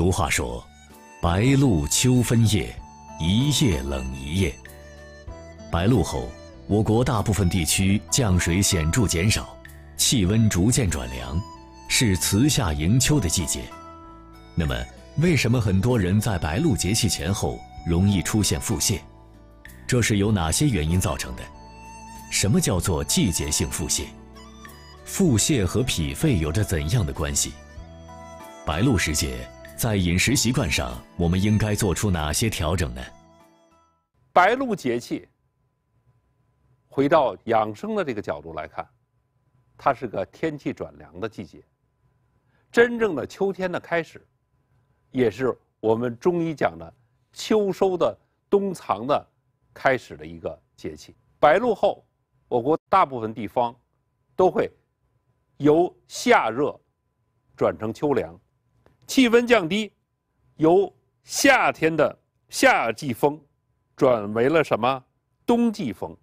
俗话说：“白露秋分夜，一夜冷一夜。”白露后，我国大部分地区降水显著减少，气温逐渐转凉，是辞夏迎秋的季节。那么，为什么很多人在白露节气前后容易出现腹泻？这是由哪些原因造成的？什么叫做季节性腹泻？腹泻和脾肺有着怎样的关系？白露时节。在饮食习惯上，我们应该做出哪些调整呢？白露节气，回到养生的这个角度来看，它是个天气转凉的季节。真正的秋天的开始，也是我们中医讲的秋收的、冬藏的开始的一个节气。白露后，我国大部分地方都会由夏热转成秋凉。气温降低，由夏天的夏季风转为了什么冬季风？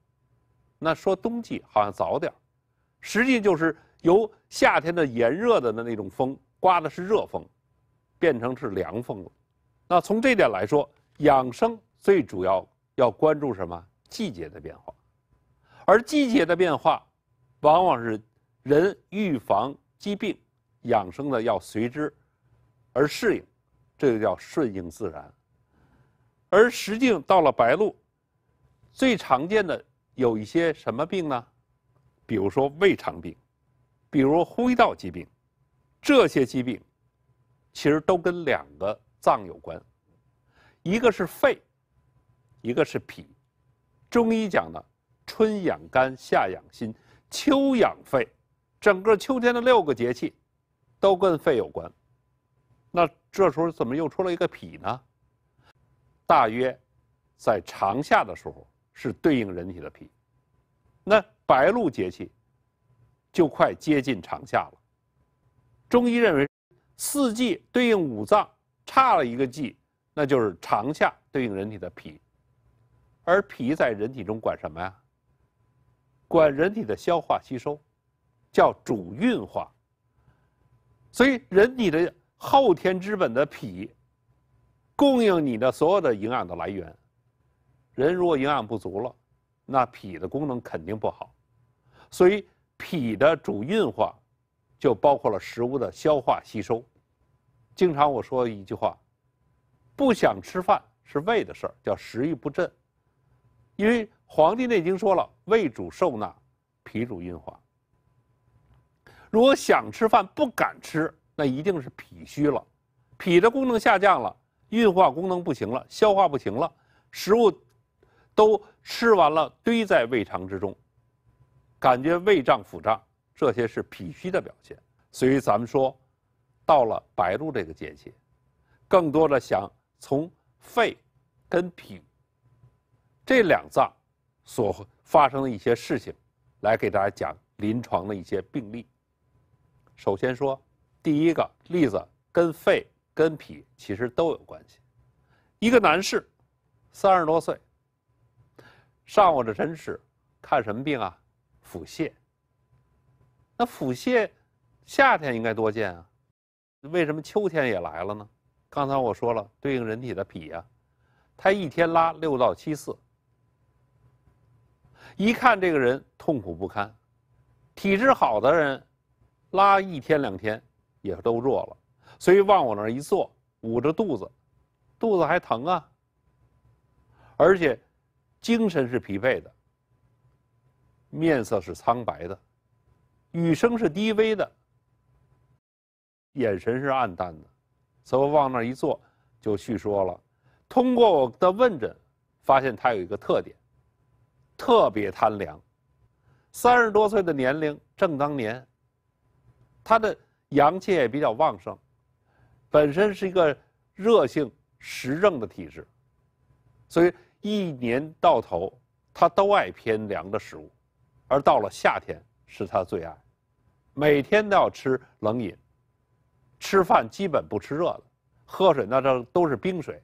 那说冬季好像早点儿，实际就是由夏天的炎热的那种风，刮的是热风，变成是凉风了。那从这点来说，养生最主要要关注什么季节的变化？而季节的变化，往往是人预防疾病、养生的要随之。而适应，这就叫顺应自然。而实际到了白露，最常见的有一些什么病呢？比如说胃肠病，比如呼吸道疾病，这些疾病其实都跟两个脏有关，一个是肺，一个是脾。中医讲的，春养肝，夏养心，秋养肺，整个秋天的六个节气都跟肺有关。那这时候怎么又出了一个脾呢？大约在长夏的时候是对应人体的脾。那白露节气就快接近长夏了。中医认为，四季对应五脏，差了一个季，那就是长夏对应人体的脾。而脾在人体中管什么呀？管人体的消化吸收，叫主运化。所以人体的后天之本的脾，供应你的所有的营养的来源。人如果营养不足了，那脾的功能肯定不好。所以脾的主运化，就包括了食物的消化吸收。经常我说一句话，不想吃饭是胃的事儿，叫食欲不振。因为《黄帝内经》说了，胃主受纳，脾主运化。如果想吃饭不敢吃。那一定是脾虚了，脾的功能下降了，运化功能不行了，消化不行了，食物都吃完了堆在胃肠之中，感觉胃胀、腹胀，这些是脾虚的表现。所以咱们说，到了白露这个节气，更多的想从肺跟脾这两脏所发生的一些事情，来给大家讲临床的一些病例。首先说。第一个例子跟肺跟脾其实都有关系。一个男士，三十多岁，上午的诊室，看什么病啊？腹泻。那腹泻，夏天应该多见啊，为什么秋天也来了呢？刚才我说了，对应人体的脾呀，他一天拉六到七次，一看这个人痛苦不堪，体质好的人，拉一天两天。也都弱了，所以往我那儿一坐，捂着肚子，肚子还疼啊。而且，精神是疲惫的，面色是苍白的，语声是低微的，眼神是暗淡的，所以往那一坐就叙说了。通过我的问诊，发现他有一个特点，特别贪凉。三十多岁的年龄正当年，他的。阳气也比较旺盛，本身是一个热性实症的体质，所以一年到头他都爱偏凉的食物，而到了夏天是他最爱，每天都要吃冷饮，吃饭基本不吃热的，喝水那都都是冰水，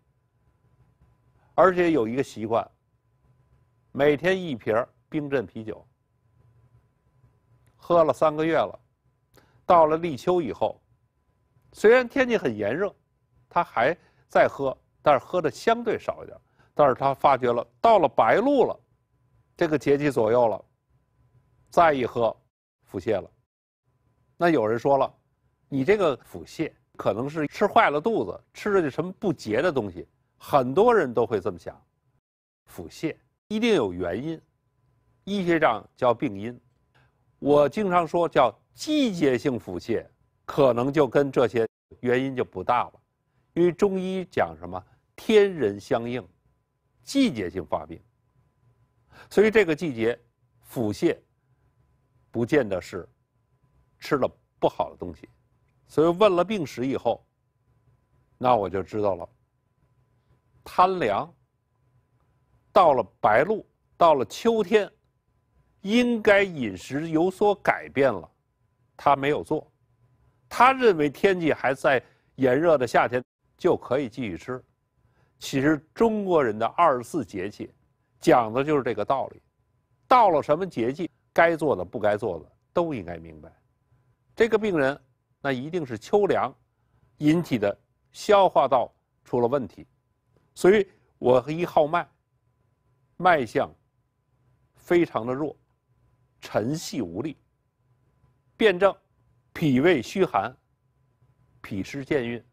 而且有一个习惯，每天一瓶冰镇啤酒，喝了三个月了。到了立秋以后，虽然天气很炎热，他还在喝，但是喝的相对少一点。但是他发觉了，到了白露了，这个节气左右了，再一喝，腹泻了。那有人说了，你这个腹泻可能是吃坏了肚子，吃了些什么不洁的东西。很多人都会这么想，腹泻一定有原因，医学上叫病因。我经常说叫。季节性腹泻可能就跟这些原因就不大了，因为中医讲什么天人相应，季节性发病，所以这个季节腹泻不见得是吃了不好的东西，所以问了病史以后，那我就知道了，贪凉到了白露，到了秋天，应该饮食有所改变了。他没有做，他认为天气还在炎热的夏天，就可以继续吃。其实中国人的二十四节气，讲的就是这个道理。到了什么节气，该做的不该做的都应该明白。这个病人，那一定是秋凉引起的消化道出了问题，所以我一号脉，脉象非常的弱，沉细无力。辨证，脾胃虚寒，脾湿健运，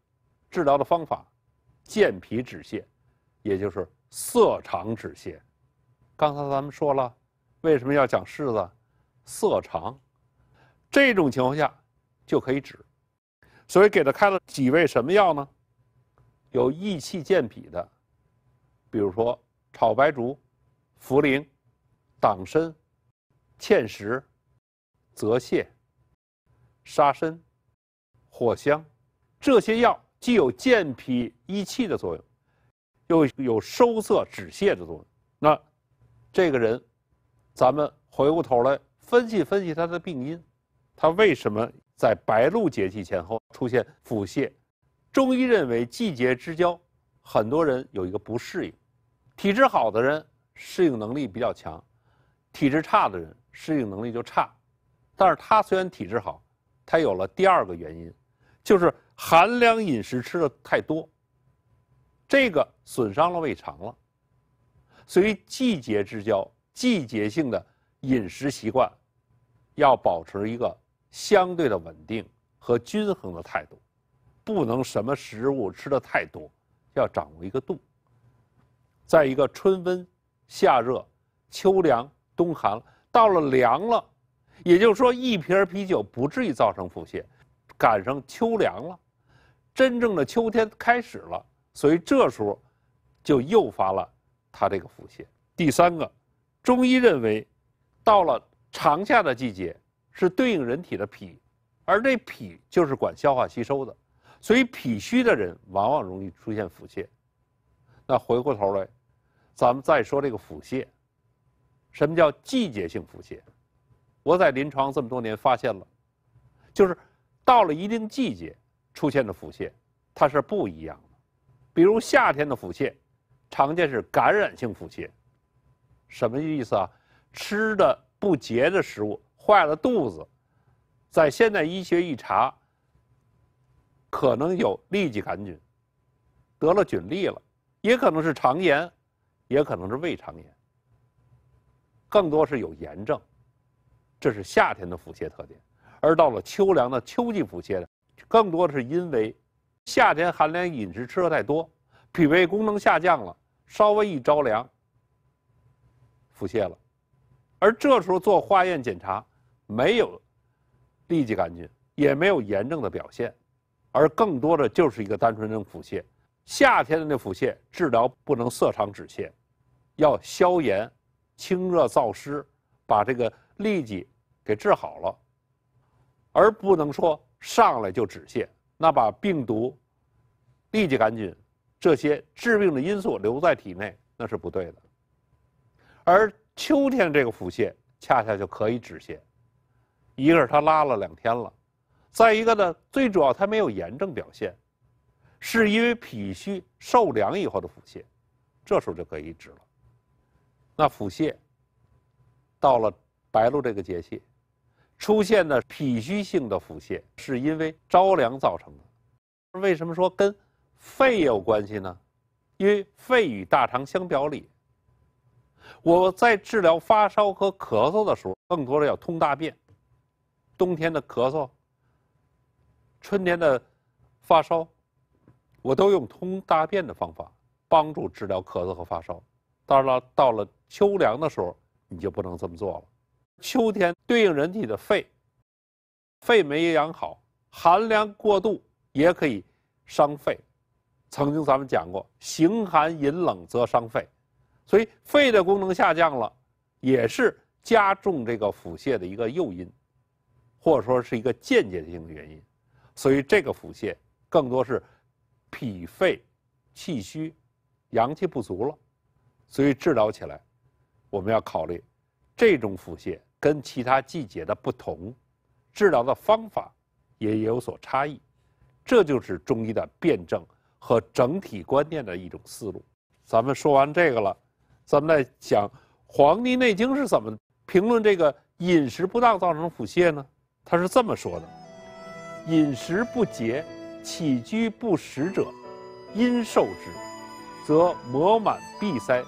治疗的方法，健脾止泻，也就是涩肠止泻。刚才咱们说了，为什么要讲柿子？涩肠，这种情况下，就可以止。所以给他开了几味什么药呢？有益气健脾的，比如说炒白术、茯苓、党参、芡实、泽泻。沙参、藿香，这些药既有健脾益气的作用，又有收涩止泻的作用。那这个人，咱们回过头来分析分析他的病因，他为什么在白露节气前后出现腹泻？中医认为，季节之交，很多人有一个不适应。体质好的人适应能力比较强，体质差的人适应能力就差。但是他虽然体质好，它有了第二个原因，就是寒凉饮食吃的太多，这个损伤了胃肠了。所以季节之交，季节性的饮食习惯，要保持一个相对的稳定和均衡的态度，不能什么食物吃的太多，要掌握一个度。再一个，春温、夏热、秋凉、冬寒，到了凉了。也就是说，一瓶啤酒不至于造成腹泻，赶上秋凉了，真正的秋天开始了，所以这时候就诱发了他这个腹泻。第三个，中医认为，到了长夏的季节，是对应人体的脾，而这脾就是管消化吸收的，所以脾虚的人往往容易出现腹泻。那回过头来，咱们再说这个腹泻，什么叫季节性腹泻？我在临床这么多年发现了，就是到了一定季节出现的腹泻，它是不一样的。比如夏天的腹泻，常见是感染性腹泻。什么意思啊？吃的不洁的食物坏了肚子，在现代医学一查，可能有痢疾杆菌，得了菌痢了，也可能是肠炎，也可能是胃肠炎，更多是有炎症。这是夏天的腹泻特点，而到了秋凉的秋季腹泻，更多的是因为夏天寒凉饮食吃的太多，脾胃功能下降了，稍微一着凉腹泻了，而这时候做化验检查没有痢疾杆菌，也没有炎症的表现，而更多的就是一个单纯性腹泻。夏天的那腹泻治疗不能色肠止泻，要消炎、清热燥湿，把这个。立即给治好了，而不能说上来就止泻，那把病毒、痢疾杆菌这些致病的因素留在体内，那是不对的。而秋天这个腹泻，恰恰就可以止泻，一个是它拉了两天了，再一个呢，最主要它没有炎症表现，是因为脾虚受凉以后的腹泻，这时候就可以止了。那腹泻到了。白露这个节气，出现的脾虚性的腹泻，是因为着凉造成的。为什么说跟肺有关系呢？因为肺与大肠相表里。我在治疗发烧和咳嗽的时候，更多的要通大便。冬天的咳嗽，春天的发烧，我都用通大便的方法帮助治疗咳嗽和发烧。当然了，到了秋凉的时候，你就不能这么做了。秋天对应人体的肺，肺没养好，寒凉过度也可以伤肺。曾经咱们讲过，形寒饮冷则伤肺，所以肺的功能下降了，也是加重这个腹泻的一个诱因，或者说是一个间接性的原因。所以这个腹泻更多是脾肺气虚、阳气不足了，所以治疗起来，我们要考虑这种腹泻。跟其他季节的不同，治疗的方法也有所差异，这就是中医的辩证和整体观念的一种思路。咱们说完这个了，咱们再讲《黄帝内经》是怎么评论这个饮食不当造成腹泻呢？他是这么说的：“饮食不节，起居不食者，阴受之，则膜满闭塞，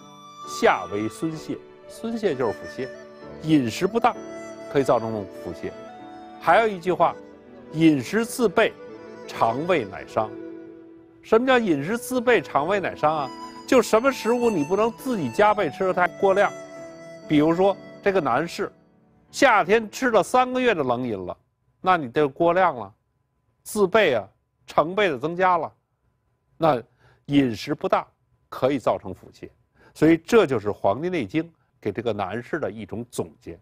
下为孙泄。孙泄就是腹泻。”饮食不当可以造成腹泻，还有一句话：饮食自备，肠胃乃伤。什么叫饮食自备，肠胃乃伤啊？就什么食物你不能自己加倍吃了太过量。比如说这个男士，夏天吃了三个月的冷饮了，那你就过量了，自备啊，成倍的增加了。那饮食不当可以造成腹泻，所以这就是《黄帝内经》。给这个男士的一种总结。